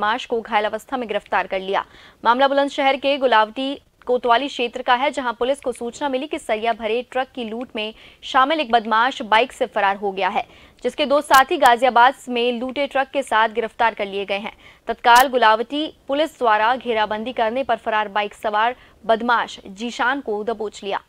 माश को घायल अवस्था में गिरफ्तार कर लिया मामला बुलंदशहर के गुलावटी कोतवाली क्षेत्र का है जहां पुलिस को सूचना मिली कि सरिया भरे ट्रक की लूट में शामिल एक बदमाश बाइक से फरार हो गया है जिसके दो साथी गाजियाबाद में लूटे ट्रक के साथ गिरफ्तार कर लिए गए हैं तत्काल गुलावटी पुलिस द्वारा घेराबंदी करने पर फरार बाइक सवार बदमाश जीशान को दबोच लिया